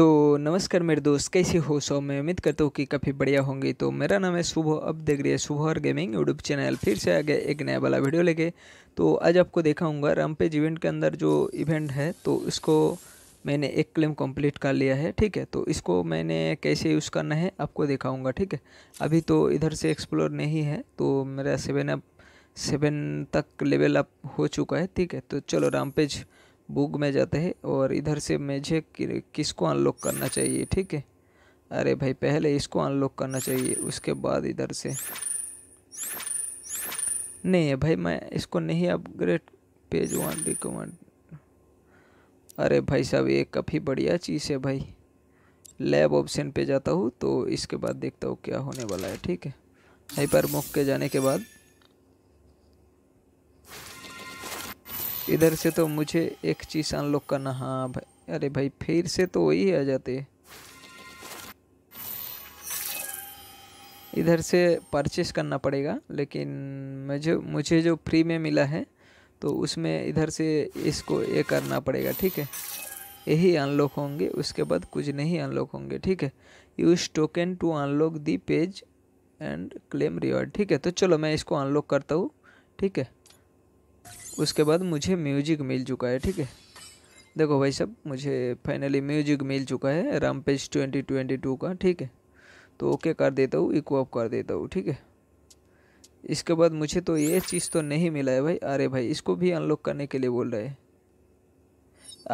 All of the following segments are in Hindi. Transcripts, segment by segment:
तो नमस्कार मेरे दोस्त कैसे हो सो मैं उम्मीद करता हूँ कि काफ़ी बढ़िया होंगे तो मेरा नाम है सुबह अब देख रही है सुबह और गेमिंग यूट्यूब चैनल फिर से आ गया एक नया वाला वीडियो लेके तो आज आपको देखाऊँगा रामपेज इवेंट के अंदर जो इवेंट है तो इसको मैंने एक क्लेम कंप्लीट कर लिया है ठीक है तो इसको मैंने कैसे यूज़ करना है आपको दिखाऊँगा ठीक है अभी तो इधर से एक्सप्लोर नहीं है तो मेरा सेवन अप सेवन तक लेवल अप हो चुका है ठीक है तो चलो रामपेज बुक में जाते हैं और इधर से मुझे किसको अनलॉक करना चाहिए ठीक है अरे भाई पहले इसको अनलॉक करना चाहिए उसके बाद इधर से नहीं है भाई मैं इसको नहीं अपग्रेड पेज वन रिकमेंड अरे भाई साहब ये काफ़ी बढ़िया चीज़ है भाई लैब ऑप्शन पे जाता हूँ तो इसके बाद देखता हूँ क्या होने वाला है ठीक है हाइपर मुख के जाने के बाद इधर से तो मुझे एक चीज़ अनलॉक करना हाँ भाई अरे भाई फिर से तो वही आ जाते इधर से परचेस करना पड़ेगा लेकिन मुझे मुझे जो फ्री में मिला है तो उसमें इधर से इसको ये करना पड़ेगा ठीक है यही अनलॉक होंगे उसके बाद कुछ नहीं अनलॉक होंगे ठीक है use token to unlock the page and claim reward ठीक है तो चलो मैं इसको अनलॉक करता हूँ ठीक है उसके बाद मुझे म्यूजिक मिल चुका है ठीक है देखो भाई साहब मुझे फाइनली म्यूजिक मिल चुका है राम पेज ट्वेंटी ट्वेंटी टू का ठीक है तो ओके कर देता हूँ इको कर देता हूँ ठीक है इसके बाद मुझे तो ये चीज़ तो नहीं मिला है भाई अरे भाई इसको भी अनलॉक करने के लिए बोल रहे हैं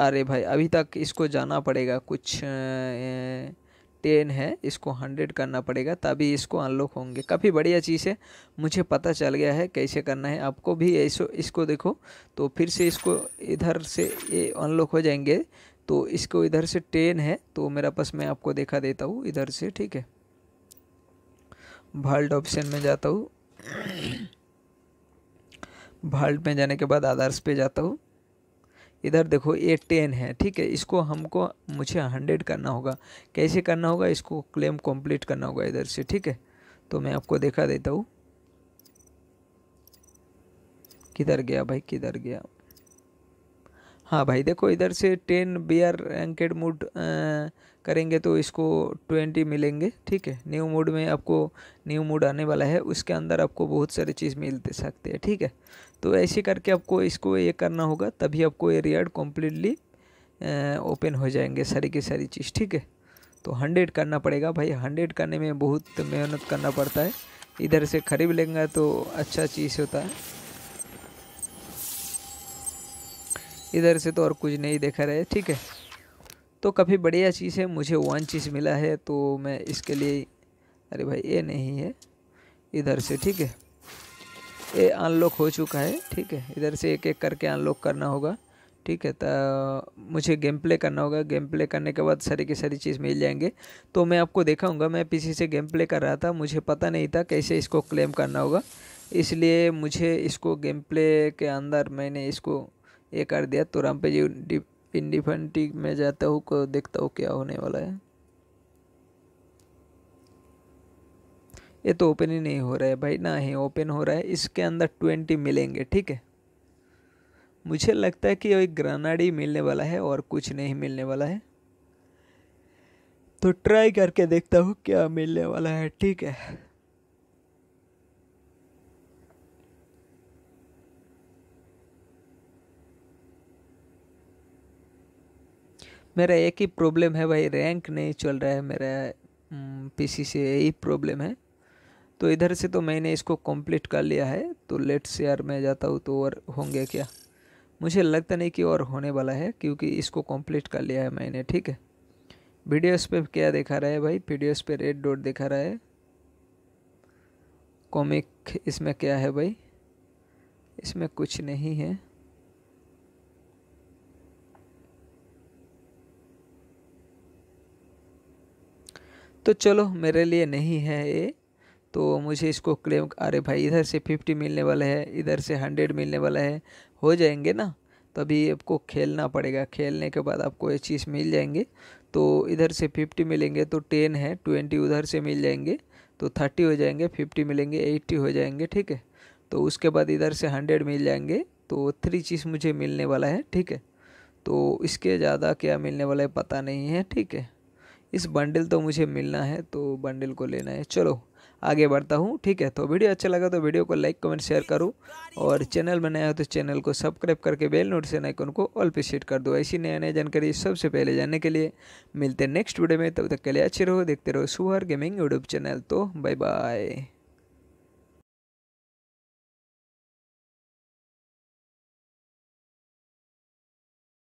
अरे भाई अभी तक इसको जाना पड़ेगा कुछ ए, टेन है इसको हंड्रेड करना पड़ेगा तभी इसको अनलॉक होंगे काफ़ी बढ़िया चीज़ है मुझे पता चल गया है कैसे करना है आपको भी ऐसो इसको देखो तो फिर से इसको इधर से ये अनलॉक हो जाएंगे तो इसको इधर से टेन है तो मेरा पास मैं आपको देखा देता हूँ इधर से ठीक है भाल्ट ऑप्शन में जाता हूँ भाल्ट में जाने के बाद आधार्स पे जाता हूँ इधर देखो ये टेन है ठीक है इसको हमको मुझे हंड्रेड करना होगा कैसे करना होगा इसको क्लेम कंप्लीट करना होगा इधर से ठीक है तो मैं आपको देखा देता हूँ किधर गया भाई किधर गया हाँ भाई देखो इधर से टेन बियर एंकेड मूड करेंगे तो इसको ट्वेंटी मिलेंगे ठीक है न्यू मूड में आपको न्यू मूड आने वाला है उसके अंदर आपको बहुत सारी चीज़ मिल सकते हैं ठीक है तो ऐसे करके आपको इसको ये करना होगा तभी आपको ये रियड कम्प्लीटली ओपन हो जाएंगे सारी की सारी चीज़ ठीक है तो हंड्रेड करना पड़ेगा भाई हंड्रेड करने में बहुत मेहनत करना पड़ता है इधर से खरीद लेंगे तो अच्छा चीज़ होता है इधर से तो और कुछ नहीं देखा रहे ठीक है तो काफ़ी बढ़िया चीज़ है मुझे वन चीज़ मिला है तो मैं इसके लिए अरे भाई ये नहीं है इधर से ठीक है ये अनलॉक हो चुका है ठीक है इधर से एक एक करके अनलॉक करना होगा ठीक है तो मुझे गेम प्ले करना होगा गेम प्ले करने के बाद सारी की सारी चीज़ मिल जाएंगे तो मैं आपको दिखाऊंगा मैं पीसी से गेम प्ले कर रहा था मुझे पता नहीं था कैसे इसको क्लेम करना होगा इसलिए मुझे इसको गेम प्ले के अंदर मैंने इसको ये कर दिया तो तुरंत पे इंडिफेंटी में जाता हूँ देखता हूँ क्या होने वाला है ये तो ओपन ही नहीं हो रहा है भाई ना ही ओपन हो रहा है इसके अंदर ट्वेंटी मिलेंगे ठीक है मुझे लगता है कि एक ग्रानाडी मिलने वाला है और कुछ नहीं मिलने वाला है तो ट्राई करके देखता हूँ क्या मिलने वाला है ठीक है मेरा एक ही प्रॉब्लम है भाई रैंक नहीं चल रहा है मेरा पीसी हम्म, से यही प्रॉब्लम है तो इधर से तो मैंने इसको कंप्लीट कर लिया है तो लेट से यार मैं जाता हूँ तो और होंगे क्या मुझे लगता नहीं कि और होने वाला है क्योंकि इसको कंप्लीट कर लिया है मैंने ठीक है वीडियोस पे क्या दिखा रहा है भाई वीडियोस पे रेड डॉट दिखा रहा है कॉमिक इसमें क्या है भाई इसमें कुछ नहीं है तो चलो मेरे लिए नहीं है ये तो मुझे इसको क्लेम अरे भाई इधर से फिफ्टी मिलने वाला है इधर से हंड्रेड मिलने वाला है हो जाएंगे ना तभी आपको खेलना पड़ेगा खेलने के बाद आपको ये चीज़ मिल जाएंगे तो इधर से फिफ्टी मिलेंगे तो टेन है ट्वेंटी उधर से मिल जाएंगे तो थर्टी हो जाएंगे फिफ्टी मिलेंगे एट्टी हो जाएंगे ठीक है तो उसके बाद इधर से हंड्रेड मिल जाएंगे तो थ्री चीज़ मुझे मिलने वाला है ठीक है तो इसके ज़्यादा क्या मिलने वाला है पता नहीं है ठीक है इस बंडल तो मुझे मिलना है तो बंडल को लेना है चलो आगे बढ़ता हूँ ठीक है तो वीडियो अच्छा लगा तो वीडियो को लाइक कमेंट शेयर करो और चैनल में नया हो तो चैनल को सब्सक्राइब करके बेल से नाइकन को ऑल पे सेट कर दो ऐसी नया नया जानकारी सबसे पहले जानने के लिए मिलते हैं नेक्स्ट वीडियो में तब तक के लिए अच्छे रहो देखते रहो सुहर गेमिंग यूट्यूब चैनल तो बाय बाय